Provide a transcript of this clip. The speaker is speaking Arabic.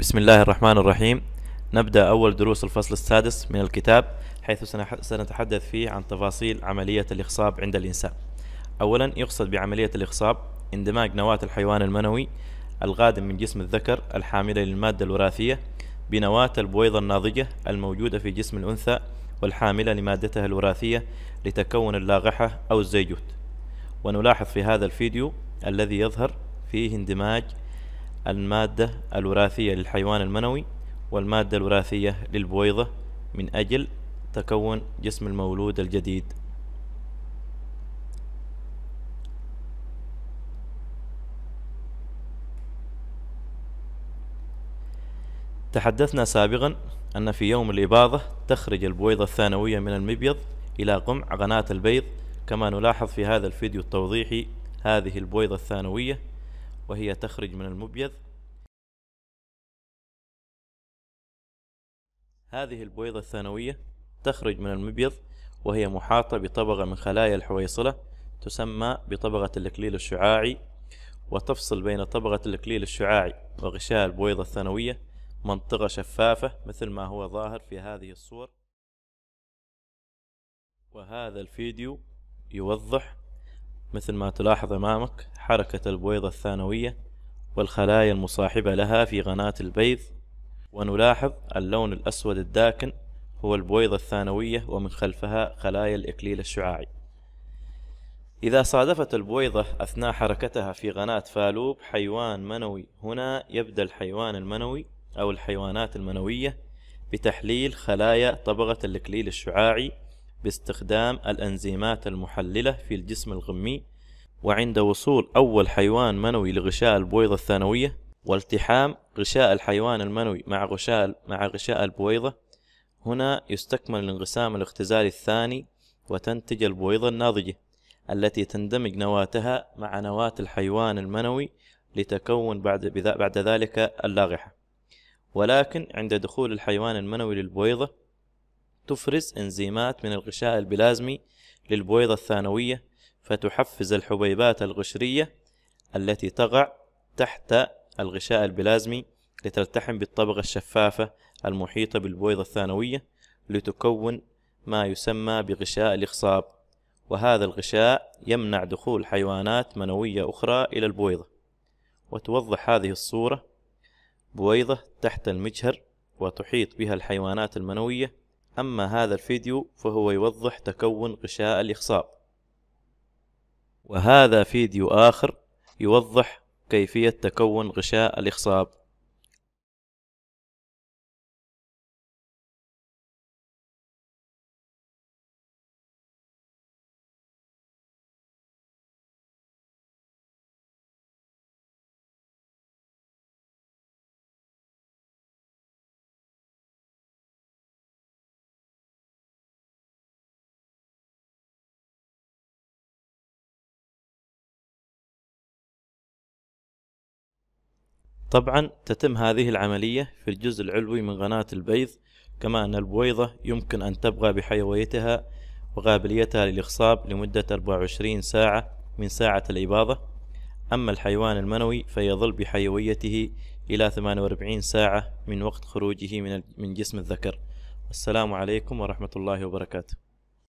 بسم الله الرحمن الرحيم نبدأ أول دروس الفصل السادس من الكتاب حيث سنتحدث فيه عن تفاصيل عملية الإخصاب عند الإنسان أولا يقصد بعملية الإخصاب اندماج نواة الحيوان المنوي الغادم من جسم الذكر الحاملة للمادة الوراثية بنواة البويضة الناضجة الموجودة في جسم الأنثى والحاملة لمادتها الوراثية لتكون اللاغحة أو الزيجوت ونلاحظ في هذا الفيديو الذي يظهر فيه اندماج المادة الوراثية للحيوان المنوي والمادة الوراثية للبويضة من أجل تكون جسم المولود الجديد تحدثنا سابقا أن في يوم الإباضة تخرج البويضة الثانوية من المبيض إلى قمع قناة البيض كما نلاحظ في هذا الفيديو التوضيحي هذه البويضة الثانوية وهي تخرج من المبيض هذه البويضة الثانوية تخرج من المبيض وهي محاطة بطبقة من خلايا الحويصلة تسمى بطبقة الإكليل الشعاعي وتفصل بين طبقة الإكليل الشعاعي وغشاء البويضة الثانوية منطقة شفافة مثل ما هو ظاهر في هذه الصور وهذا الفيديو يوضح مثل ما تلاحظ أمامك حركة البويضة الثانوية والخلايا المصاحبة لها في غناة البيض ونلاحظ اللون الأسود الداكن هو البويضة الثانوية ومن خلفها خلايا الإكليل الشعاعي إذا صادفت البويضة أثناء حركتها في قناة فالوب حيوان منوي هنا يبدأ الحيوان المنوي أو الحيوانات المنوية بتحليل خلايا طبقة الإكليل الشعاعي باستخدام الأنزيمات المحللة في الجسم الغمي وعند وصول أول حيوان منوي لغشاء البويضة الثانوية والتحام غشاء الحيوان المنوي مع غشاء مع غشاء البويضة هنا يستكمل الانقسام الاختزالي الثاني وتنتج البويضة الناضجة التي تندمج نواتها مع نواة الحيوان المنوي لتكون بعد, بعد ذلك اللاغحة ولكن عند دخول الحيوان المنوي للبويضة تفرز إنزيمات من الغشاء البلازمي للبويضة الثانوية فتحفز الحبيبات القشرية التي تقع تحت الغشاء البلازمي لتلتحم بالطبقة الشفافة المحيطة بالبويضة الثانوية لتكون ما يسمى بغشاء الإخصاب وهذا الغشاء يمنع دخول حيوانات منوية أخرى إلى البويضة وتوضح هذه الصورة بويضة تحت المجهر وتحيط بها الحيوانات المنوية أما هذا الفيديو فهو يوضح تكون غشاء الإخصاب وهذا فيديو آخر يوضح كيفية تكون غشاء الإخصاب طبعا تتم هذه العملية في الجزء العلوي من قناة البيض كما أن البويضة يمكن أن تبقى بحيويتها وقابليتها للإخصاب لمدة 24 ساعة من ساعة الإباضة أما الحيوان المنوي فيظل بحيويته إلى 48 ساعة من وقت خروجه من جسم الذكر السلام عليكم ورحمة الله وبركاته